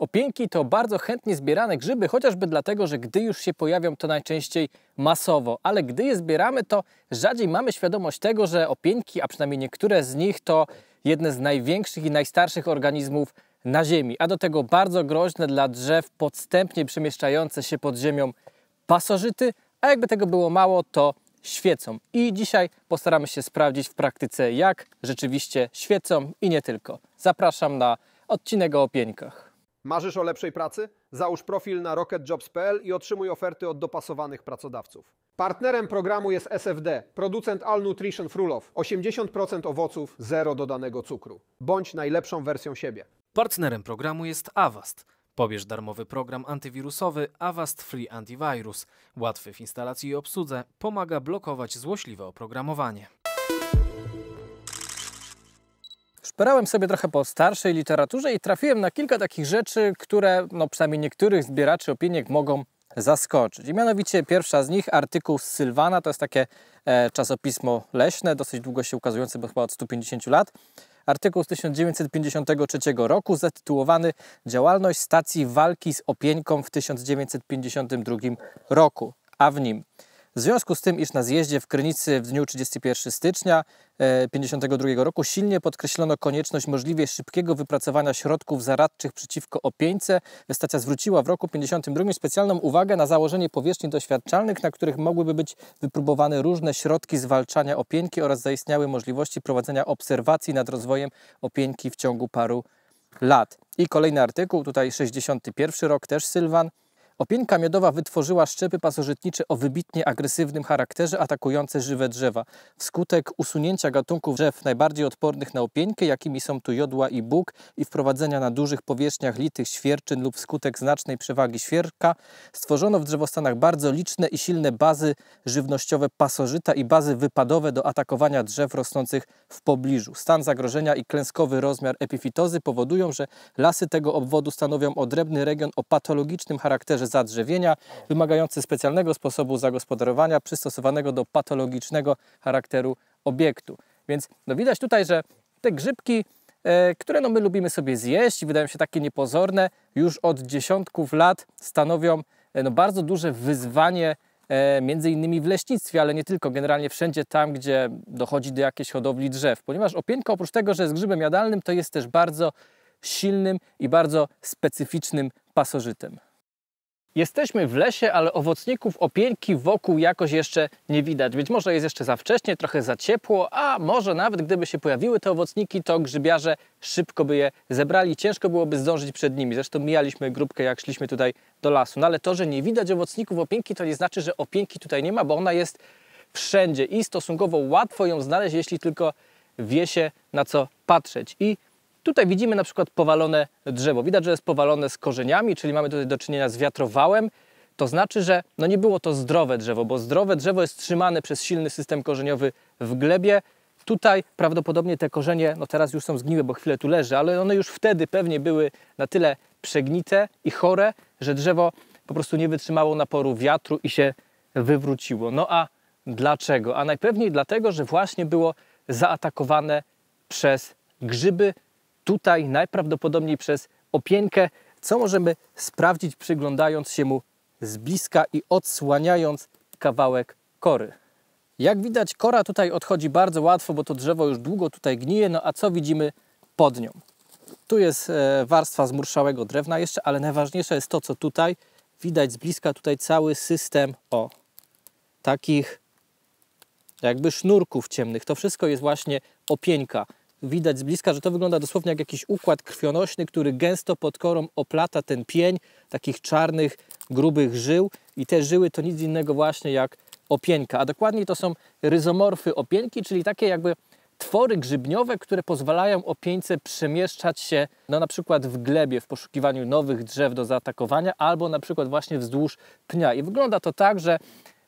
Opieńki to bardzo chętnie zbierane grzyby, chociażby dlatego, że gdy już się pojawią, to najczęściej masowo. Ale gdy je zbieramy, to rzadziej mamy świadomość tego, że opieńki, a przynajmniej niektóre z nich, to jedne z największych i najstarszych organizmów na Ziemi. A do tego bardzo groźne dla drzew, podstępnie przemieszczające się pod ziemią pasożyty. A jakby tego było mało, to świecą. I dzisiaj postaramy się sprawdzić w praktyce, jak rzeczywiście świecą i nie tylko. Zapraszam na odcinek o opieńkach. Marzysz o lepszej pracy? Załóż profil na rocketjobs.pl i otrzymuj oferty od dopasowanych pracodawców. Partnerem programu jest SFD, producent All Nutrition Frulow. 80% owoców, zero dodanego cukru. Bądź najlepszą wersją siebie. Partnerem programu jest Avast. Pobierz darmowy program antywirusowy Avast Free Antivirus. Łatwy w instalacji i obsłudze, pomaga blokować złośliwe oprogramowanie. Szperałem sobie trochę po starszej literaturze i trafiłem na kilka takich rzeczy, które no, przynajmniej niektórych zbieraczy opiniek mogą zaskoczyć. I mianowicie pierwsza z nich, artykuł z Sylwana, to jest takie e, czasopismo leśne, dosyć długo się ukazujące, bo chyba od 150 lat. Artykuł z 1953 roku zatytułowany Działalność stacji walki z opieńką w 1952 roku, a w nim w związku z tym, iż na zjeździe w Krynicy w dniu 31 stycznia 1952 e, roku silnie podkreślono konieczność możliwie szybkiego wypracowania środków zaradczych przeciwko opieńce, e, stacja zwróciła w roku 1952 specjalną uwagę na założenie powierzchni doświadczalnych, na których mogłyby być wypróbowane różne środki zwalczania opieńki oraz zaistniały możliwości prowadzenia obserwacji nad rozwojem opieńki w ciągu paru lat. I kolejny artykuł, tutaj 61 rok, też Sylwan. Opieńka miodowa wytworzyła szczepy pasożytnicze o wybitnie agresywnym charakterze, atakujące żywe drzewa. Wskutek usunięcia gatunków drzew najbardziej odpornych na opieńkę, jakimi są tu jodła i bóg, i wprowadzenia na dużych powierzchniach litych świerczyn lub wskutek znacznej przewagi świerka, stworzono w drzewostanach bardzo liczne i silne bazy żywnościowe pasożyta i bazy wypadowe do atakowania drzew rosnących w pobliżu. Stan zagrożenia i klęskowy rozmiar epifitozy powodują, że lasy tego obwodu stanowią odrębny region o patologicznym charakterze zadrzewienia, wymagający specjalnego sposobu zagospodarowania przystosowanego do patologicznego charakteru obiektu. Więc no, widać tutaj, że te grzybki, e, które no, my lubimy sobie zjeść i wydają się takie niepozorne, już od dziesiątków lat stanowią e, no, bardzo duże wyzwanie e, między innymi w leśnictwie, ale nie tylko, generalnie wszędzie tam, gdzie dochodzi do jakiejś hodowli drzew, ponieważ opienka oprócz tego, że jest grzybem jadalnym, to jest też bardzo silnym i bardzo specyficznym pasożytem. Jesteśmy w lesie, ale owocników opieńki wokół jakoś jeszcze nie widać. Być może jest jeszcze za wcześnie, trochę za ciepło, a może nawet gdyby się pojawiły te owocniki, to grzybiarze szybko by je zebrali. Ciężko byłoby zdążyć przed nimi. Zresztą mijaliśmy grupkę, jak szliśmy tutaj do lasu. No ale to, że nie widać owocników opieńki, to nie znaczy, że opieńki tutaj nie ma, bo ona jest wszędzie i stosunkowo łatwo ją znaleźć, jeśli tylko wie się na co patrzeć. I Tutaj widzimy na przykład powalone drzewo. Widać, że jest powalone z korzeniami, czyli mamy tutaj do czynienia z wiatrowałem. To znaczy, że no nie było to zdrowe drzewo, bo zdrowe drzewo jest trzymane przez silny system korzeniowy w glebie. Tutaj prawdopodobnie te korzenie, no teraz już są zgniłe, bo chwilę tu leży, ale one już wtedy pewnie były na tyle przegnite i chore, że drzewo po prostu nie wytrzymało naporu wiatru i się wywróciło. No a dlaczego? A najpewniej dlatego, że właśnie było zaatakowane przez grzyby tutaj najprawdopodobniej przez opieńkę. co możemy sprawdzić przyglądając się mu z bliska i odsłaniając kawałek kory. Jak widać kora tutaj odchodzi bardzo łatwo, bo to drzewo już długo tutaj gnije, no a co widzimy pod nią? Tu jest e, warstwa zmurszałego drewna jeszcze, ale najważniejsze jest to, co tutaj widać z bliska tutaj cały system o takich jakby sznurków ciemnych. To wszystko jest właśnie opieńka widać z bliska, że to wygląda dosłownie jak jakiś układ krwionośny, który gęsto pod korą oplata ten pień takich czarnych, grubych żył i te żyły to nic innego właśnie jak opieńka, a dokładniej to są ryzomorfy opieńki, czyli takie jakby twory grzybniowe, które pozwalają opieńce przemieszczać się no, na przykład w glebie w poszukiwaniu nowych drzew do zaatakowania albo na przykład właśnie wzdłuż pnia. I wygląda to tak, że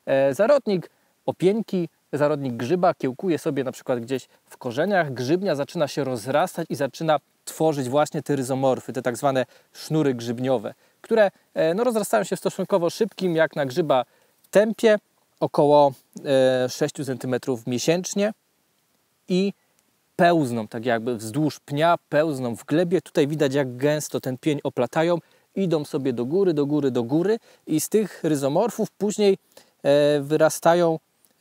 e, zarodnik opieńki, zarodnik grzyba kiełkuje sobie na przykład gdzieś w korzeniach, grzybnia zaczyna się rozrastać i zaczyna tworzyć właśnie te ryzomorfy, te tak zwane sznury grzybniowe, które e, no, rozrastają się w stosunkowo szybkim, jak na grzyba, tempie, około 6 e, cm miesięcznie i pełzną tak jakby wzdłuż pnia, pełzną w glebie. Tutaj widać jak gęsto ten pień oplatają, idą sobie do góry, do góry, do góry i z tych ryzomorfów później e, wyrastają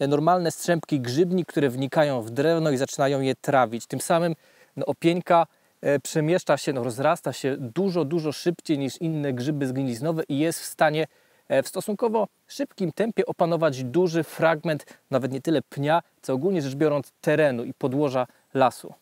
normalne strzępki grzybni, które wnikają w drewno i zaczynają je trawić. Tym samym no, opieńka e, przemieszcza się, no, rozrasta się dużo, dużo szybciej niż inne grzyby zgniliznowe i jest w stanie e, w stosunkowo szybkim tempie opanować duży fragment, nawet nie tyle pnia, co ogólnie rzecz biorąc terenu i podłoża lasu.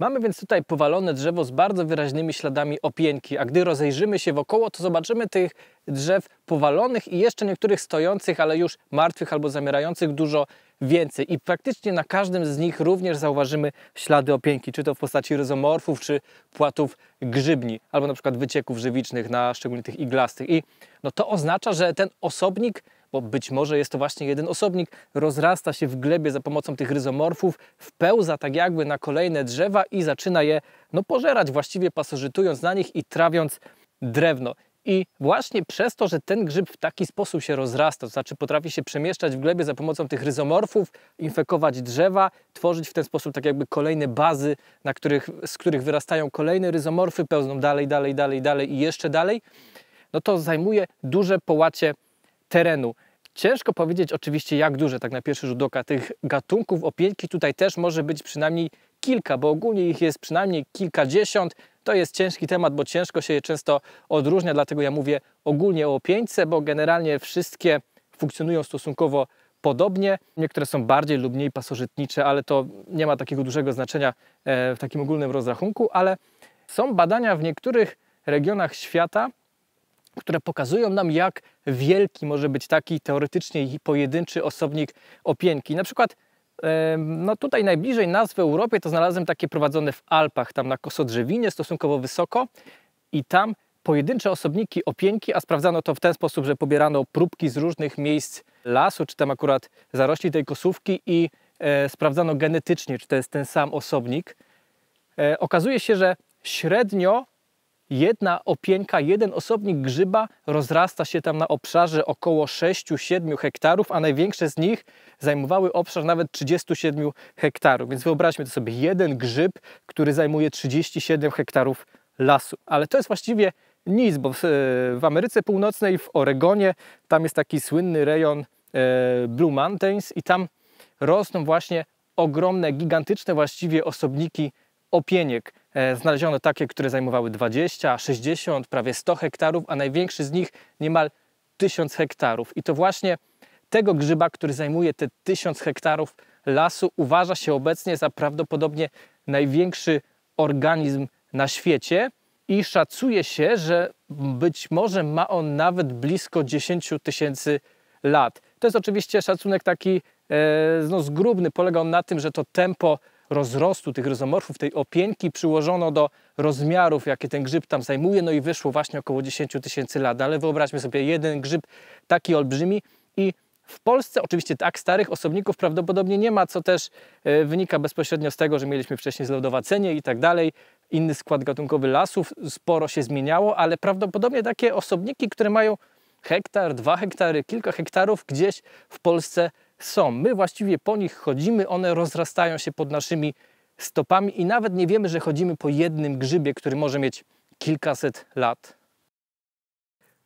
Mamy więc tutaj powalone drzewo z bardzo wyraźnymi śladami opieńki, a gdy rozejrzymy się wokoło, to zobaczymy tych drzew powalonych i jeszcze niektórych stojących, ale już martwych albo zamierających dużo więcej. I praktycznie na każdym z nich również zauważymy ślady opieńki, czy to w postaci ryzomorfów, czy płatów grzybni, albo na przykład wycieków żywicznych na szczególnie tych iglastych. I no to oznacza, że ten osobnik bo być może jest to właśnie jeden osobnik, rozrasta się w glebie za pomocą tych ryzomorfów, wpełza tak jakby na kolejne drzewa i zaczyna je no, pożerać, właściwie pasożytując na nich i trawiąc drewno. I właśnie przez to, że ten grzyb w taki sposób się rozrasta, to znaczy potrafi się przemieszczać w glebie za pomocą tych ryzomorfów, infekować drzewa, tworzyć w ten sposób tak jakby kolejne bazy, na których, z których wyrastają kolejne ryzomorfy, pełzną dalej, dalej, dalej, dalej i jeszcze dalej, no to zajmuje duże połacie terenu. Ciężko powiedzieć oczywiście jak duże tak na pierwszy rzut oka tych gatunków opieńki tutaj też może być przynajmniej kilka, bo ogólnie ich jest przynajmniej kilkadziesiąt. To jest ciężki temat, bo ciężko się je często odróżnia, dlatego ja mówię ogólnie o opieńce, bo generalnie wszystkie funkcjonują stosunkowo podobnie. Niektóre są bardziej lub mniej pasożytnicze, ale to nie ma takiego dużego znaczenia e, w takim ogólnym rozrachunku, ale są badania w niektórych regionach świata, które pokazują nam, jak wielki może być taki teoretycznie pojedynczy osobnik opieńki. Na przykład no tutaj najbliżej nas w Europie to znalazłem takie prowadzone w Alpach, tam na Kosodrzewinie, stosunkowo wysoko i tam pojedyncze osobniki opieńki, a sprawdzano to w ten sposób, że pobierano próbki z różnych miejsc lasu, czy tam akurat zarośli tej kosówki i e, sprawdzano genetycznie, czy to jest ten sam osobnik. E, okazuje się, że średnio jedna opieńka, jeden osobnik grzyba rozrasta się tam na obszarze około 6-7 hektarów, a największe z nich zajmowały obszar nawet 37 hektarów. Więc wyobraźmy to sobie, jeden grzyb, który zajmuje 37 hektarów lasu. Ale to jest właściwie nic, bo w, e, w Ameryce Północnej, w Oregonie, tam jest taki słynny rejon e, Blue Mountains i tam rosną właśnie ogromne, gigantyczne właściwie osobniki opieniek. E, znaleziono takie, które zajmowały 20, 60, prawie 100 hektarów, a największy z nich niemal 1000 hektarów. I to właśnie tego grzyba, który zajmuje te 1000 hektarów lasu, uważa się obecnie za prawdopodobnie największy organizm na świecie i szacuje się, że być może ma on nawet blisko 10 tysięcy lat. To jest oczywiście szacunek taki e, no, zgrubny, polega on na tym, że to tempo rozrostu tych ryzomorfów, tej opieńki przyłożono do rozmiarów, jakie ten grzyb tam zajmuje, no i wyszło właśnie około 10 tysięcy lat. Ale wyobraźmy sobie jeden grzyb taki olbrzymi i w Polsce oczywiście tak starych osobników prawdopodobnie nie ma, co też e, wynika bezpośrednio z tego, że mieliśmy wcześniej zlodowacenie i tak dalej, inny skład gatunkowy lasów, sporo się zmieniało, ale prawdopodobnie takie osobniki, które mają hektar, dwa hektary, kilka hektarów gdzieś w Polsce są. My właściwie po nich chodzimy, one rozrastają się pod naszymi stopami i nawet nie wiemy, że chodzimy po jednym grzybie, który może mieć kilkaset lat.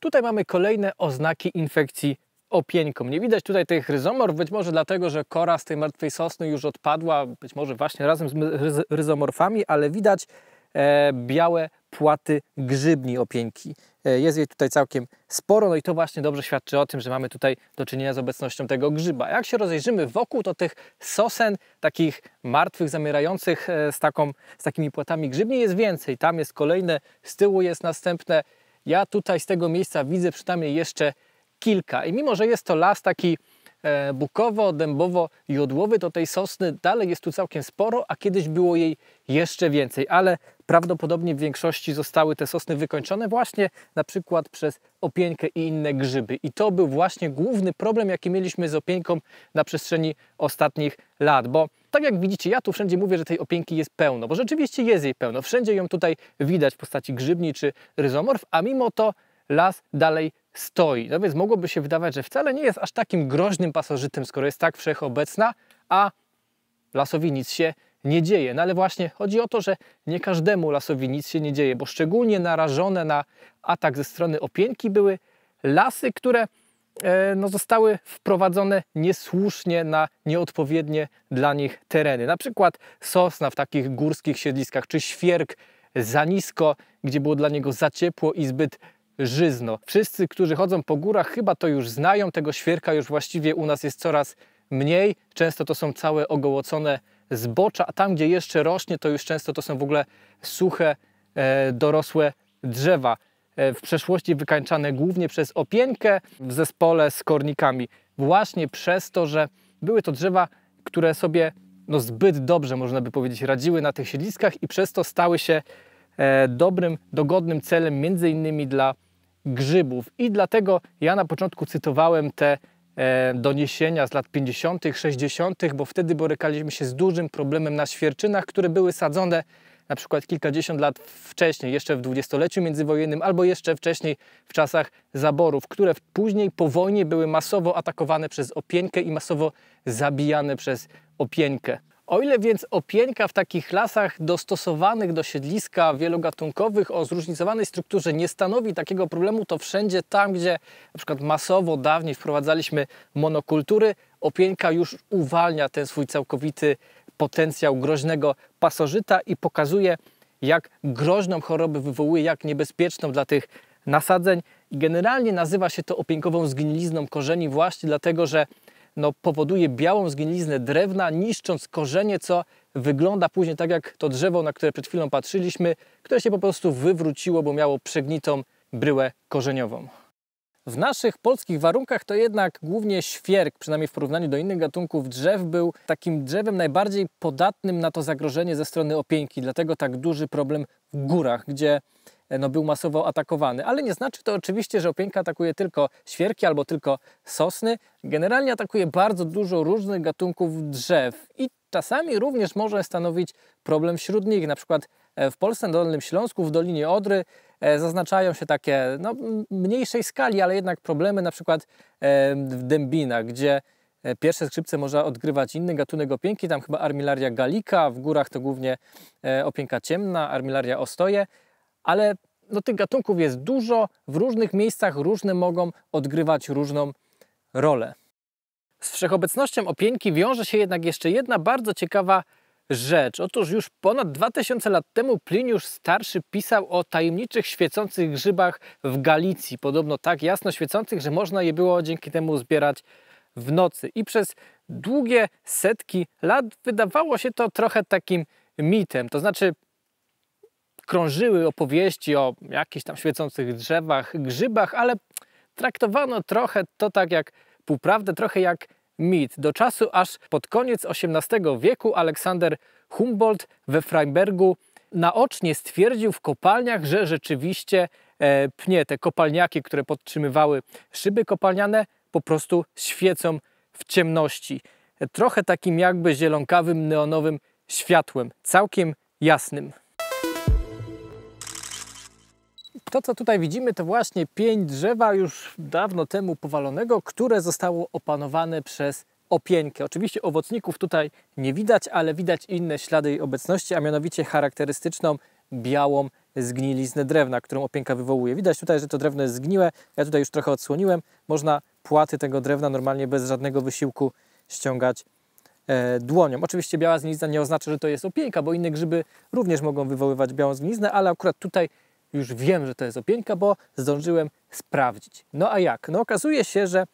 Tutaj mamy kolejne oznaki infekcji opieńką. Nie widać tutaj tych ryzomorf, być może dlatego, że kora z tej martwej sosny już odpadła, być może właśnie razem z ryzomorfami, ale widać e, białe płaty grzybni opieńki. E, jest jej tutaj całkiem sporo, no i to właśnie dobrze świadczy o tym, że mamy tutaj do czynienia z obecnością tego grzyba. Jak się rozejrzymy wokół, to tych sosen takich martwych, zamierających e, z, taką, z takimi płatami grzybni jest więcej. Tam jest kolejne, z tyłu jest następne. Ja tutaj z tego miejsca widzę przynajmniej jeszcze kilka. I mimo, że jest to las taki E, bukowo, Dębowo, Jodłowy, to tej sosny dalej jest tu całkiem sporo, a kiedyś było jej jeszcze więcej, ale prawdopodobnie w większości zostały te sosny wykończone właśnie na przykład przez opieńkę i inne grzyby. I to był właśnie główny problem, jaki mieliśmy z opieńką na przestrzeni ostatnich lat, bo tak jak widzicie, ja tu wszędzie mówię, że tej opieńki jest pełno, bo rzeczywiście jest jej pełno. Wszędzie ją tutaj widać w postaci grzybni czy ryzomorf, a mimo to las dalej stoi. No więc mogłoby się wydawać, że wcale nie jest aż takim groźnym pasożytem, skoro jest tak wszechobecna, a lasowi nic się nie dzieje. No ale właśnie chodzi o to, że nie każdemu lasowi nic się nie dzieje, bo szczególnie narażone na atak ze strony opieńki były lasy, które e, no, zostały wprowadzone niesłusznie na nieodpowiednie dla nich tereny. Na przykład sosna w takich górskich siedliskach, czy świerk za nisko, gdzie było dla niego za ciepło i zbyt żyzno. Wszyscy, którzy chodzą po górach, chyba to już znają, tego świerka już właściwie u nas jest coraz mniej. Często to są całe ogołocone zbocza, a tam, gdzie jeszcze rośnie, to już często to są w ogóle suche, e, dorosłe drzewa. E, w przeszłości wykańczane głównie przez opienkę w zespole z kornikami. Właśnie przez to, że były to drzewa, które sobie no, zbyt dobrze, można by powiedzieć, radziły na tych siedliskach i przez to stały się E, dobrym, dogodnym celem między innymi dla grzybów. I dlatego ja na początku cytowałem te e, doniesienia z lat 50., 60., bo wtedy borykaliśmy się z dużym problemem na świerczynach, które były sadzone na przykład kilkadziesiąt lat wcześniej, jeszcze w dwudziestoleciu międzywojennym, albo jeszcze wcześniej w czasach zaborów, które później po wojnie były masowo atakowane przez opieńkę i masowo zabijane przez opieńkę. O ile więc opieńka w takich lasach dostosowanych do siedliska wielogatunkowych o zróżnicowanej strukturze nie stanowi takiego problemu, to wszędzie tam, gdzie np. masowo dawniej wprowadzaliśmy monokultury, opieńka już uwalnia ten swój całkowity potencjał groźnego pasożyta i pokazuje, jak groźną chorobę wywołuje, jak niebezpieczną dla tych nasadzeń. Generalnie nazywa się to opieńkową zgnilizną korzeni właśnie dlatego, że no, powoduje białą zgniliznę drewna, niszcząc korzenie, co wygląda później tak jak to drzewo, na które przed chwilą patrzyliśmy, które się po prostu wywróciło, bo miało przegnitą bryłę korzeniową. W naszych polskich warunkach to jednak głównie świerk, przynajmniej w porównaniu do innych gatunków drzew, był takim drzewem najbardziej podatnym na to zagrożenie ze strony opieńki. Dlatego tak duży problem w górach, gdzie E, no, był masowo atakowany. Ale nie znaczy to oczywiście, że opieńka atakuje tylko świerki albo tylko sosny. Generalnie atakuje bardzo dużo różnych gatunków drzew i czasami również może stanowić problem wśród nich. Na przykład e, w Polsce, na Dolnym Śląsku, w Dolinie Odry e, zaznaczają się takie no, mniejszej skali, ale jednak problemy na przykład w Dębinach, gdzie Pierwsze skrzypce może odgrywać inny gatunek opieńki, tam chyba Armilaria gallica, w górach to głównie opieńka ciemna, Armilaria ostoje, ale no, tych gatunków jest dużo, w różnych miejscach różne mogą odgrywać różną rolę. Z wszechobecnością opieńki wiąże się jednak jeszcze jedna bardzo ciekawa rzecz. Otóż już ponad 2000 lat temu Pliniusz Starszy pisał o tajemniczych świecących grzybach w Galicji. Podobno tak jasno świecących, że można je było dzięki temu zbierać w nocy. I przez długie setki lat wydawało się to trochę takim mitem. To znaczy krążyły opowieści o jakichś tam świecących drzewach, grzybach, ale traktowano trochę to tak jak półprawdę, trochę jak mit. Do czasu aż pod koniec XVIII wieku Aleksander Humboldt we Freibergu naocznie stwierdził w kopalniach, że rzeczywiście e, pnie, te kopalniaki, które podtrzymywały szyby kopalniane, po prostu świecą w ciemności. E, trochę takim jakby zielonkawym, neonowym światłem, całkiem jasnym. To, co tutaj widzimy, to właśnie pień drzewa już dawno temu powalonego, które zostało opanowane przez opieńkę. Oczywiście owocników tutaj nie widać, ale widać inne ślady jej obecności, a mianowicie charakterystyczną białą zgniliznę drewna, którą opienka wywołuje. Widać tutaj, że to drewno jest zgniłe. Ja tutaj już trochę odsłoniłem. Można płaty tego drewna normalnie bez żadnego wysiłku ściągać e, dłonią. Oczywiście biała zgnilizna nie oznacza, że to jest opieńka, bo inne grzyby również mogą wywoływać białą zgniliznę, ale akurat tutaj już wiem, że to jest opieńka, bo zdążyłem sprawdzić. No a jak? No okazuje się, że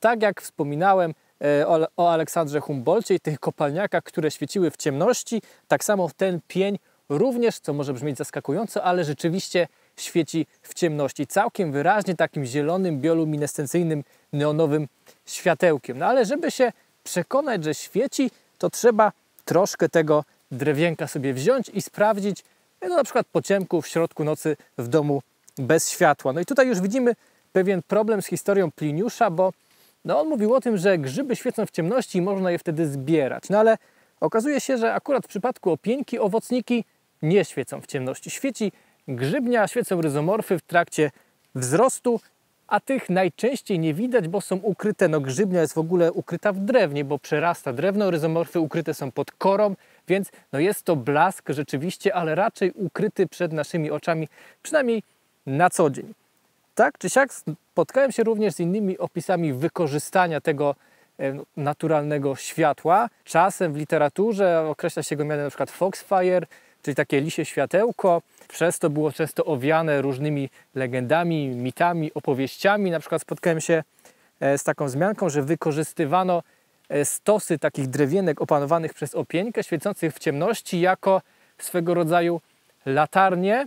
tak jak wspominałem e, o, Aleksandrze Humboldcie i tych kopalniakach, które świeciły w ciemności, tak samo ten pień również, co może brzmieć zaskakująco, ale rzeczywiście świeci w ciemności. Całkiem wyraźnie takim zielonym, bioluminescencyjnym, neonowym światełkiem. No ale żeby się przekonać, że świeci, to trzeba troszkę tego drewienka sobie wziąć i sprawdzić, no na przykład po ciemku, w środku nocy, w domu bez światła. No i tutaj już widzimy pewien problem z historią Pliniusza, bo no on mówił o tym, że grzyby świecą w ciemności i można je wtedy zbierać. No ale okazuje się, że akurat w przypadku opieńki owocniki nie świecą w ciemności. Świeci grzybnia, świecą ryzomorfy w trakcie wzrostu a tych najczęściej nie widać, bo są ukryte. No grzybnia jest w ogóle ukryta w drewnie, bo przerasta drewno, ryzomorfy ukryte są pod korą, więc no jest to blask rzeczywiście, ale raczej ukryty przed naszymi oczami, przynajmniej na co dzień. Tak czy siak spotkałem się również z innymi opisami wykorzystania tego naturalnego światła. Czasem w literaturze określa się go mianem np. foxfire, czyli takie lisie światełko. Przez to było często owiane różnymi legendami, mitami, opowieściami. Na przykład spotkałem się e, z taką zmianką, że wykorzystywano e, stosy takich drewienek opanowanych przez opieńkę, świecących w ciemności jako swego rodzaju latarnie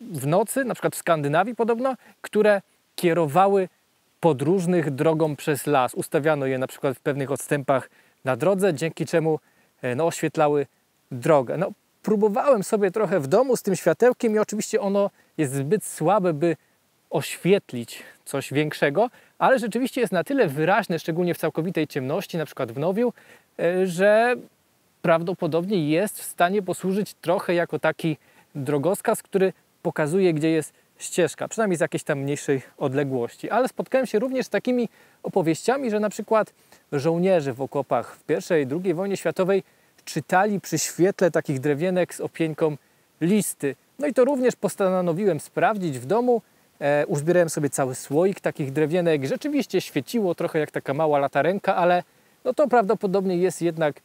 w nocy, na przykład w Skandynawii podobno, które kierowały podróżnych drogą przez las. Ustawiano je na przykład w pewnych odstępach na drodze, dzięki czemu e, no, oświetlały drogę. No, próbowałem sobie trochę w domu z tym światełkiem i oczywiście ono jest zbyt słabe, by oświetlić coś większego, ale rzeczywiście jest na tyle wyraźne, szczególnie w całkowitej ciemności, na przykład w nowiu, e, że prawdopodobnie jest w stanie posłużyć trochę jako taki drogowskaz, który pokazuje, gdzie jest ścieżka, przynajmniej z jakiejś tam mniejszej odległości. Ale spotkałem się również z takimi opowieściami, że na przykład żołnierze w okopach w I i II wojnie światowej czytali przy świetle takich drewienek z opieńką listy. No i to również postanowiłem sprawdzić w domu. E, uzbierałem sobie cały słoik takich drewienek. Rzeczywiście świeciło trochę jak taka mała latarenka, ale no to prawdopodobnie jest jednak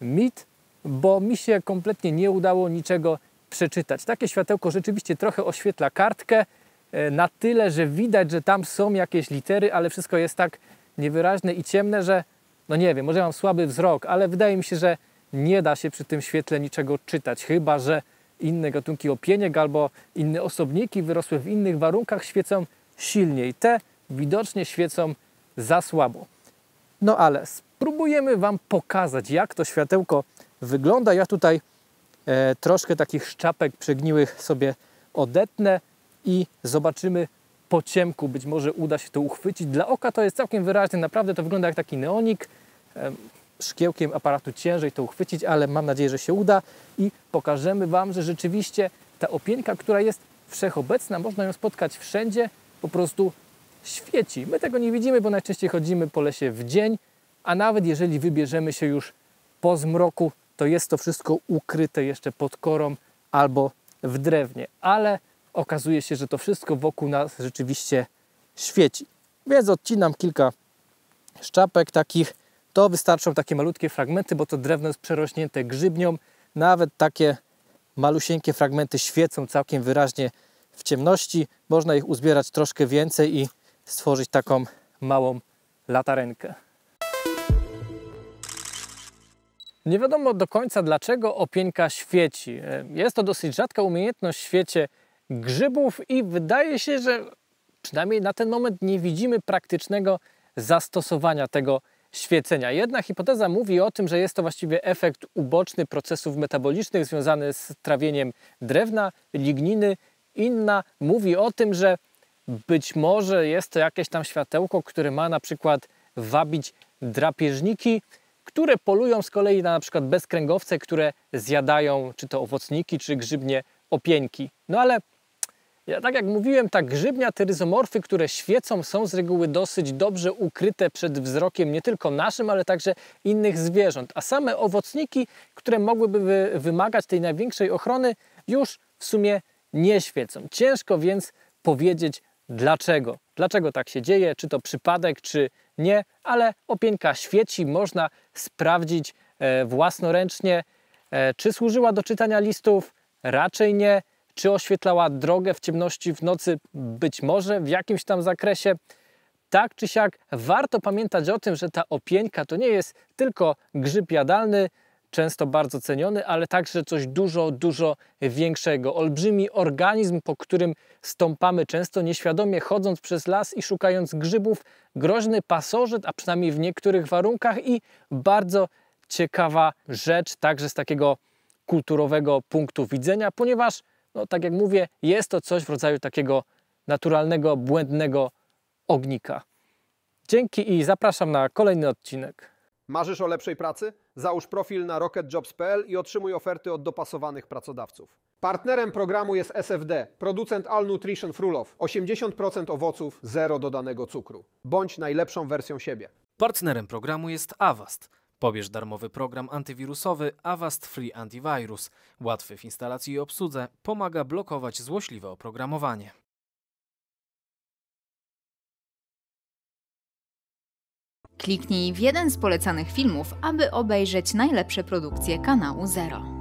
mit, bo mi się kompletnie nie udało niczego przeczytać. Takie światełko rzeczywiście trochę oświetla kartkę e, na tyle, że widać, że tam są jakieś litery, ale wszystko jest tak niewyraźne i ciemne, że no nie wiem, może mam słaby wzrok, ale wydaje mi się, że nie da się przy tym świetle niczego czytać, chyba że inne gatunki opieniek albo inne osobniki wyrosły w innych warunkach świecą silniej. Te widocznie świecą za słabo. No ale spróbujemy Wam pokazać, jak to światełko wygląda. Ja tutaj e, troszkę takich szczapek przegniłych sobie odetnę i zobaczymy po ciemku. Być może uda się to uchwycić. Dla oka to jest całkiem wyraźne. Naprawdę to wygląda jak taki neonik. E, szkiełkiem aparatu ciężej to uchwycić, ale mam nadzieję, że się uda i pokażemy Wam, że rzeczywiście ta opienka, która jest wszechobecna, można ją spotkać wszędzie, po prostu świeci. My tego nie widzimy, bo najczęściej chodzimy po lesie w dzień, a nawet jeżeli wybierzemy się już po zmroku, to jest to wszystko ukryte jeszcze pod korą albo w drewnie, ale okazuje się, że to wszystko wokół nas rzeczywiście świeci. Więc odcinam kilka szczapek takich, to wystarczą takie malutkie fragmenty, bo to drewno jest przerośnięte grzybnią. Nawet takie malusieńkie fragmenty świecą całkiem wyraźnie w ciemności. Można ich uzbierać troszkę więcej i stworzyć taką małą latarenkę. Nie wiadomo do końca dlaczego opieńka świeci. E, jest to dosyć rzadka umiejętność w świecie grzybów i wydaje się, że przynajmniej na ten moment nie widzimy praktycznego zastosowania tego świecenia. Jedna hipoteza mówi o tym, że jest to właściwie efekt uboczny procesów metabolicznych związany z trawieniem drewna, ligniny. Inna mówi o tym, że być może jest to jakieś tam światełko, które ma na przykład wabić drapieżniki, które polują z kolei na, na przykład bezkręgowce, które zjadają czy to owocniki, czy grzybnie opieńki. No ale ja, tak jak mówiłem, ta grzybnia, te ryzomorfy, które świecą, są z reguły dosyć dobrze ukryte przed wzrokiem nie tylko naszym, ale także innych zwierząt. A same owocniki, które mogłyby wy wymagać tej największej ochrony, już w sumie nie świecą. Ciężko więc powiedzieć dlaczego. Dlaczego tak się dzieje, czy to przypadek, czy nie, ale opieńka świeci, można sprawdzić e, własnoręcznie, e, czy służyła do czytania listów, raczej nie czy oświetlała drogę w ciemności w nocy, być może w jakimś tam zakresie. Tak czy siak warto pamiętać o tym, że ta opieńka to nie jest tylko grzyb jadalny, często bardzo ceniony, ale także coś dużo, dużo większego. Olbrzymi organizm, po którym stąpamy często nieświadomie, chodząc przez las i szukając grzybów, groźny pasożyt, a przynajmniej w niektórych warunkach i bardzo ciekawa rzecz także z takiego kulturowego punktu widzenia, ponieważ no, tak jak mówię, jest to coś w rodzaju takiego naturalnego, błędnego ognika. Dzięki i zapraszam na kolejny odcinek. Marzysz o lepszej pracy? Załóż profil na rocketjobs.pl i otrzymuj oferty od dopasowanych pracodawców. Partnerem programu jest SFD, producent All Nutrition Frulow. 80% owoców, zero dodanego cukru. Bądź najlepszą wersją siebie. Partnerem programu jest Avast Pobierz darmowy program antywirusowy Avast Free Antivirus. Łatwy w instalacji i obsłudze, pomaga blokować złośliwe oprogramowanie. Kliknij w jeden z polecanych filmów, aby obejrzeć najlepsze produkcje kanału Zero.